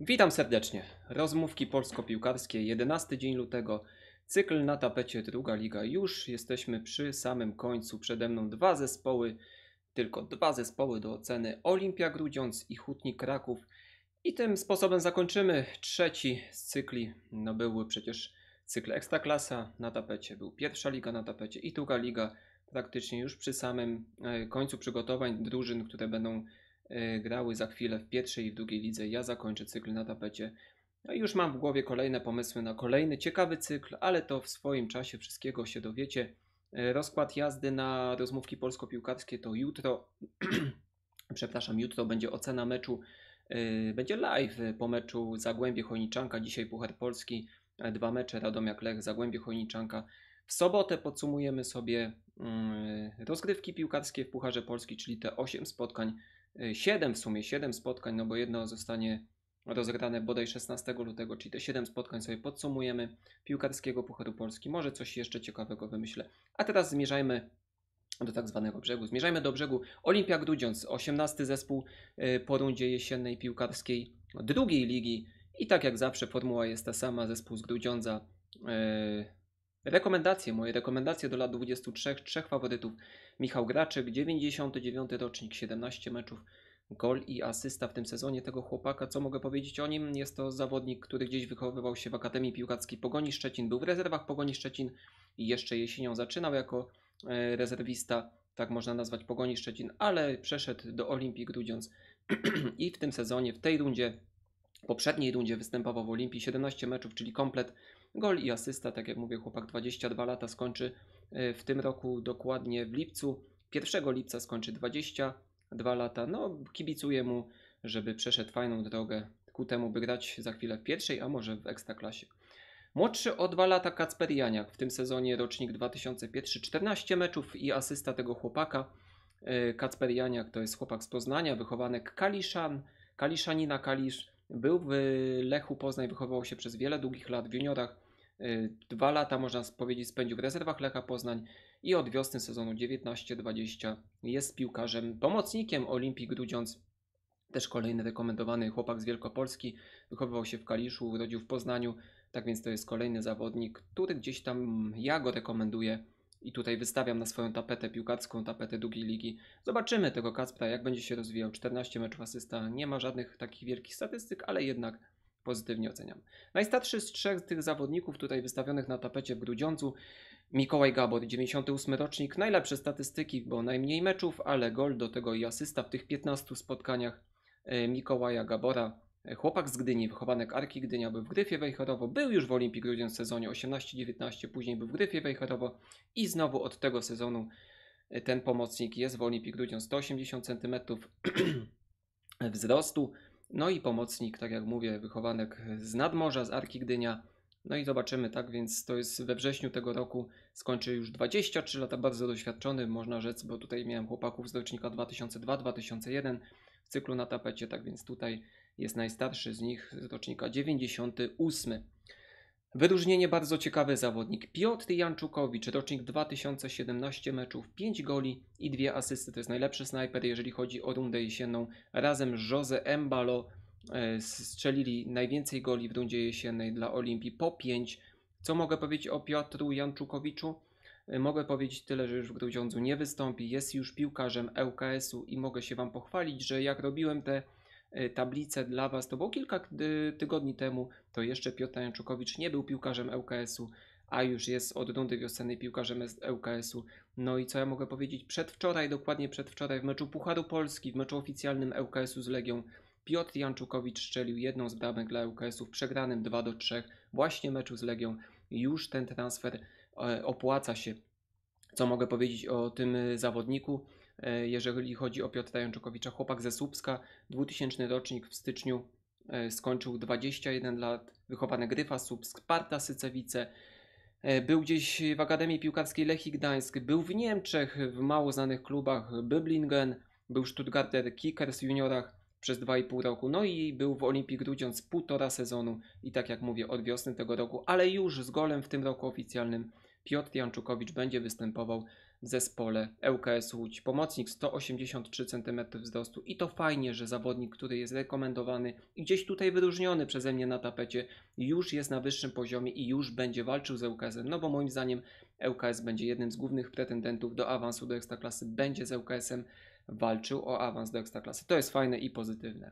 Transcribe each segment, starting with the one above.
Witam serdecznie. Rozmówki polsko-piłkarskie, 11 dzień lutego. Cykl na tapecie, druga liga. Już jesteśmy przy samym końcu. Przede mną dwa zespoły, tylko dwa zespoły do oceny. Olimpia Grudziądz i Hutnik Kraków. I tym sposobem zakończymy trzeci z cykli. No były przecież cykl Ekstraklasa na tapecie, był pierwsza liga na tapecie i druga liga. Praktycznie już przy samym e, końcu przygotowań drużyn, które będą E, grały za chwilę w pierwszej i w drugiej lidze. Ja zakończę cykl na tapecie. No i już mam w głowie kolejne pomysły na kolejny ciekawy cykl, ale to w swoim czasie wszystkiego się dowiecie. E, rozkład jazdy na rozmówki polsko-piłkarskie to jutro. Przepraszam, jutro będzie ocena meczu. E, będzie live po meczu Zagłębie Chojniczanka, dzisiaj Puchar Polski, dwa mecze Radomiak Lech, Zagłębie Chojniczanka. W sobotę podsumujemy sobie mm, rozgrywki piłkarskie w Pucharze Polski, czyli te 8 spotkań 7 y, w sumie, 7 spotkań, no bo jedno zostanie rozegrane bodaj 16 lutego, czyli te 7 spotkań sobie podsumujemy piłkarskiego Pucharu Polski. Może coś jeszcze ciekawego wymyślę. A teraz zmierzajmy do tak zwanego brzegu. Zmierzajmy do brzegu Olimpia Grudziądz, 18 zespół y, po rundzie jesiennej piłkarskiej drugiej ligi. I tak jak zawsze formuła jest ta sama, zespół z Grudziądza y, Rekomendacje, moje rekomendacje do lat 23, trzech faworytów. Michał Graczek, 99 rocznik, 17 meczów, gol i asysta w tym sezonie tego chłopaka. Co mogę powiedzieć o nim? Jest to zawodnik, który gdzieś wychowywał się w Akademii Piłkarskiej Pogoni Szczecin, był w rezerwach Pogoni Szczecin i jeszcze jesienią zaczynał jako e, rezerwista, tak można nazwać Pogoni Szczecin, ale przeszedł do Olimpii Grudziądz i w tym sezonie, w tej rundzie, poprzedniej rundzie występował w Olimpii 17 meczów, czyli komplet Gol i asysta, tak jak mówię, chłopak 22 lata skończy e, w tym roku dokładnie w lipcu. 1 lipca skończy 22 lata. No, kibicuję mu, żeby przeszedł fajną drogę ku temu, by grać za chwilę w pierwszej, a może w ekstraklasie. Młodszy o 2 lata Kacper Janiak, w tym sezonie rocznik 2001, 14 meczów i asysta tego chłopaka. E, Kacper Janiak to jest chłopak z Poznania, wychowanek Kaliszan, Kaliszanina Kalisz, był w Lechu Poznań, wychowywał się przez wiele długich lat w juniorach. Y, dwa lata, można powiedzieć, spędził w rezerwach Lecha Poznań i od wiosny sezonu 19-20 jest piłkarzem, pomocnikiem Olimpii Grudziądz. Też kolejny rekomendowany chłopak z Wielkopolski. Wychowywał się w Kaliszu, urodził w Poznaniu. Tak więc to jest kolejny zawodnik, który gdzieś tam ja go rekomenduję i tutaj wystawiam na swoją tapetę piłkarską, tapetę długiej ligi. Zobaczymy tego Kacpra, jak będzie się rozwijał. 14 meczów asysta, nie ma żadnych takich wielkich statystyk, ale jednak pozytywnie oceniam. Najstarszy z trzech tych zawodników tutaj wystawionych na tapecie w Grudziądzu Mikołaj Gabor, 98 rocznik, najlepsze statystyki, bo najmniej meczów, ale gol do tego i asysta w tych 15 spotkaniach e, Mikołaja Gabora Chłopak z Gdyni, wychowanek Arki Gdynia, był w Gryfie Wejherowo, był już w Olimpii Grudzień w sezonie 18-19, później był w Gryfie Wejherowo i znowu od tego sezonu e, ten pomocnik jest w Olimpii Grudzień 180 cm wzrostu. No i pomocnik, tak jak mówię, wychowanek z nadmorza, z Arki Gdynia. No i zobaczymy, tak więc to jest we wrześniu tego roku, skończy już 23 lata, bardzo doświadczony, można rzec, bo tutaj miałem chłopaków z rocznika 2002-2001 w cyklu na tapecie, tak więc tutaj jest najstarszy z nich z rocznika 98. Wyróżnienie bardzo ciekawy zawodnik Piotr Janczukowicz, rocznik 2017 meczów, 5 goli i 2 asysty. To jest najlepszy snajper, jeżeli chodzi o rundę jesienną. Razem z Jose Embalo e, strzelili najwięcej goli w rundzie jesiennej dla Olimpii po 5. Co mogę powiedzieć o Piotru Janczukowiczu? E, mogę powiedzieć tyle, że już w Grudziądzu nie wystąpi, jest już piłkarzem ŁKS-u i mogę się Wam pochwalić, że jak robiłem te E, tablicę dla Was. To było kilka e, tygodni temu, to jeszcze Piotr Janczukowicz nie był piłkarzem ŁKS-u, a już jest od nudy wioseny piłkarzem ŁKS-u. No i co ja mogę powiedzieć? Przedwczoraj, dokładnie przedwczoraj, w meczu Pucharu Polski, w meczu oficjalnym ŁKS-u z Legią, Piotr Janczukowicz strzelił jedną z bramek dla ŁKS-u w przegranym 2 do 3 właśnie meczu z Legią. Już ten transfer e, opłaca się. Co mogę powiedzieć o tym zawodniku? E, jeżeli chodzi o Piotra Jączukowicza. Chłopak ze Słupska, 2000 rocznik w styczniu e, skończył 21 lat, wychowany Gryfa, Słupsk, Parta, Sycewice. E, był gdzieś w Akademii Piłkarskiej Lechii Gdańsk, był w Niemczech w mało znanych klubach Böblingen, był Stuttgarter Kickers w juniorach przez 2,5 roku, no i był w Olimpii Grudziądz półtora sezonu i tak jak mówię od wiosny tego roku, ale już z golem w tym roku oficjalnym Piotr Janczukowicz będzie występował w zespole ŁKS Łódź. Pomocnik 183 cm wzrostu i to fajnie, że zawodnik, który jest rekomendowany i gdzieś tutaj wyróżniony przeze mnie na tapecie, już jest na wyższym poziomie i już będzie walczył z ŁKS-em, no bo moim zdaniem ŁKS będzie jednym z głównych pretendentów do awansu do Ekstraklasy, będzie z ŁKS-em walczył o awans do Ekstraklasy. To jest fajne i pozytywne.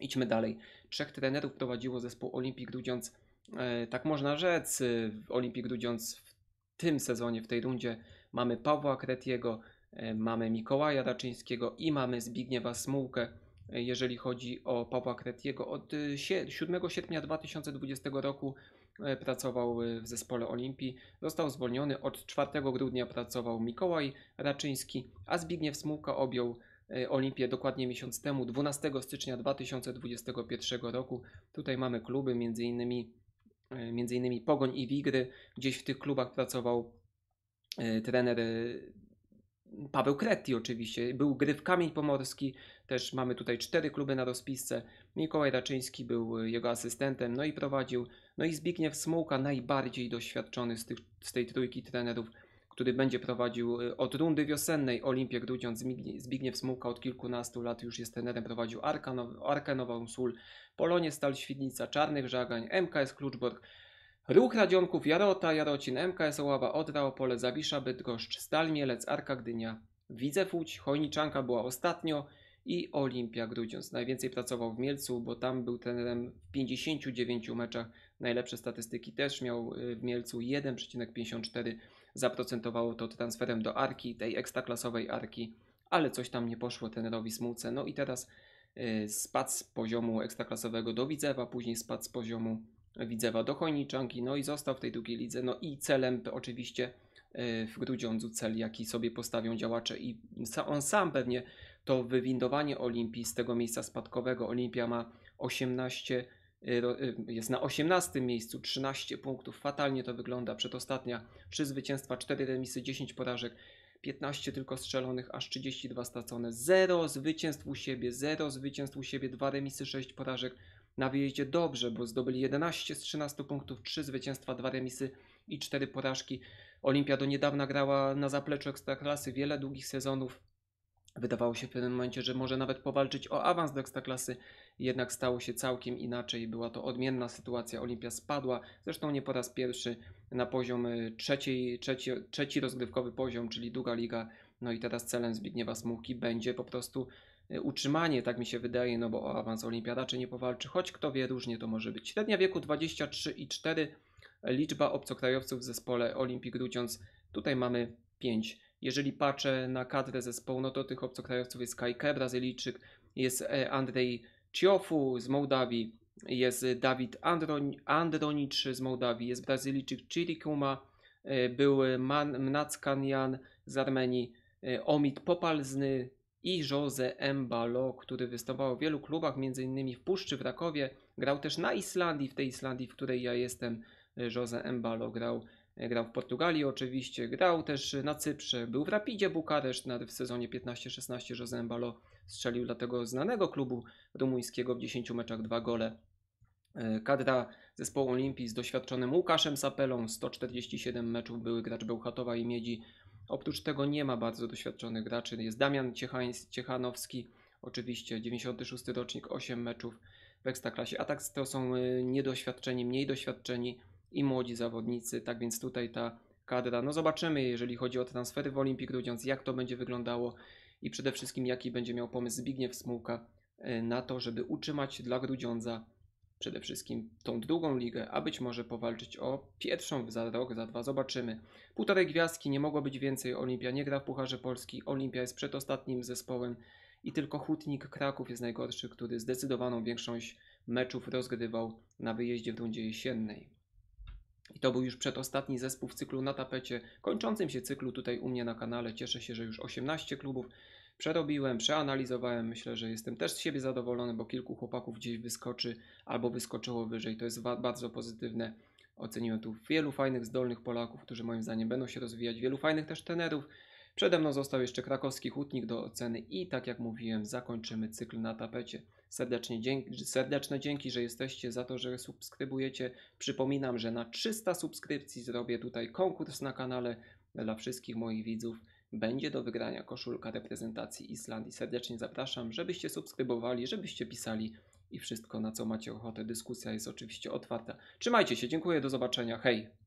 Idźmy dalej. Trzech trenerów prowadziło zespół Olimpik Grudziądz, e, tak można rzec, e, Olimpik Grudziądz tym sezonie, w tej rundzie mamy Pawła Kretiego, e, mamy Mikołaja Raczyńskiego i mamy Zbigniewa Smułkę, e, jeżeli chodzi o Pawła Kretiego. Od 7 e, sierpnia 2020 roku pracował w zespole Olimpii, został zwolniony, od 4 grudnia pracował Mikołaj Raczyński, a Zbigniew Smułka objął Olimpię dokładnie miesiąc temu, 12 stycznia 2021 roku. Tutaj mamy kluby, między innymi E, między innymi Pogoń i Wigry. Gdzieś w tych klubach pracował e, trener e, Paweł Kreti oczywiście. Był gry w Kamień Pomorski, też mamy tutaj cztery kluby na rozpisce. Mikołaj Raczyński był jego asystentem, no i prowadził. No i Zbigniew Smułka, najbardziej doświadczony z, tych, z tej trójki trenerów który będzie prowadził y, od rundy wiosennej Olimpię Grudziądz Zbigniew Smułka od kilkunastu lat już jest trenerem, prowadził Arkę Nową Sól, Polonie Stal Świdnica, Czarnych Żagań, MKS Kluczborg, Ruch Radzionków, Jarota, Jarocin, MKS Oława, Odra, Opole, Zawisza, Bydgoszcz, Stal Mielec, Arka Gdynia, Widzew Łódź, Chojniczanka była ostatnio i Olimpia Grudziądz. Najwięcej pracował w Mielcu, bo tam był trenerem w 59 meczach. Najlepsze statystyki też miał y, w Mielcu 1,54 Zaprocentowało to transferem do Arki, tej ekstraklasowej Arki, ale coś tam nie poszło trenerowi Smułce. No i teraz y, spadł z poziomu ekstraklasowego do Widzewa, później spadł z poziomu Widzewa do Chojniczanki, no i został w tej drugiej lidze. No i celem oczywiście y, w Grudziądzu cel, jaki sobie postawią działacze i on sam pewnie to wywindowanie Olimpii z tego miejsca spadkowego. Olimpia ma 18 Y, y, jest na 18 miejscu, 13 punktów. Fatalnie to wygląda. Przedostatnia 3 zwycięstwa, 4 remisy, 10 porażek, 15 tylko strzelonych, aż 32 stracone. 0 zwycięstw u siebie, 0 zwycięstw u siebie, 2 remisy, 6 porażek. Na wyjeździe dobrze, bo zdobyli 11 z 13 punktów, 3 zwycięstwa, 2 remisy i 4 porażki. Olimpia do niedawna grała na zapleczu Ekstraklasy wiele długich sezonów Wydawało się w pewnym momencie, że może nawet powalczyć o awans do Ekstraklasy, jednak stało się całkiem inaczej. Była to odmienna sytuacja. Olimpia spadła, zresztą nie po raz pierwszy na poziom y, trzeciej, trzeci, trzeci rozgrywkowy poziom, czyli druga liga. No i teraz celem Zbigniewa Smułki będzie po prostu y, utrzymanie, tak mi się wydaje, no bo o awans Olimpia czy nie powalczy, choć kto wie, różnie to może być. Średnia wieku 23,4, liczba obcokrajowców w zespole Olimpik Grudziądz, tutaj mamy 5. Jeżeli patrzę na kadrę zespołu, no to tych obcokrajowców jest Kajke, Brazylijczyk, jest e, Andrzej Ciofu z Mołdawii, jest Dawid Andron, Andronicz z Mołdawii, jest Brazylijczyk Chirikuma, e, był Mnackanian z Armenii, e, Omid Popalzny i Jose Embalo, który występował w wielu klubach, m.in. w Puszczy w Rakowie, grał też na Islandii, w tej Islandii, w której ja jestem, Jose Embalo grał grał w Portugalii oczywiście, grał też na Cyprze, był w Rapidzie Bukareszt w sezonie 15-16 José Balo strzelił dla tego znanego klubu rumuńskiego w 10 meczach dwa gole. E, kadra zespołu Olimpii z doświadczonym Łukaszem Sapelą, 147 meczów były gracz Bełchatowa i Miedzi. Oprócz tego nie ma bardzo doświadczonych graczy. Jest Damian Ciechanowski, oczywiście 96 rocznik, 8 meczów w Ekstraklasie. A tak to są e, niedoświadczeni, mniej doświadczeni i młodzi zawodnicy. Tak więc tutaj ta kadra, no zobaczymy, jeżeli chodzi o transfery w Olimpii Grudziądz, jak to będzie wyglądało i przede wszystkim jaki będzie miał pomysł Zbigniew Smułka e, na to, żeby utrzymać dla Grudziądza przede wszystkim tą drugą ligę, a być może powalczyć o pierwszą za rok, za dwa, zobaczymy. Półtorej gwiazdki, nie mogło być więcej, Olimpia nie gra w Pucharze Polski, Olimpia jest przedostatnim zespołem i tylko Hutnik Kraków jest najgorszy, który zdecydowaną większość meczów rozgrywał na wyjeździe w rundzie jesiennej. I to był już przedostatni zespół w cyklu na tapecie, kończącym się cyklu tutaj u mnie na kanale. Cieszę się, że już 18 klubów przerobiłem, przeanalizowałem. Myślę, że jestem też z siebie zadowolony, bo kilku chłopaków gdzieś wyskoczy albo wyskoczyło wyżej. To jest bardzo pozytywne. Oceniłem tu wielu fajnych, zdolnych Polaków, którzy moim zdaniem będą się rozwijać, wielu fajnych też tenerów. Przede mną został jeszcze krakowski hutnik do oceny i tak jak mówiłem, zakończymy cykl na tapecie. Serdecznie dzięki, serdeczne dzięki, że jesteście za to, że subskrybujecie. Przypominam, że na 300 subskrypcji zrobię tutaj konkurs na kanale dla wszystkich moich widzów. Będzie do wygrania koszulka reprezentacji Islandii. Serdecznie zapraszam, żebyście subskrybowali, żebyście pisali i wszystko na co macie ochotę. Dyskusja jest oczywiście otwarta. Trzymajcie się, dziękuję, do zobaczenia. Hej!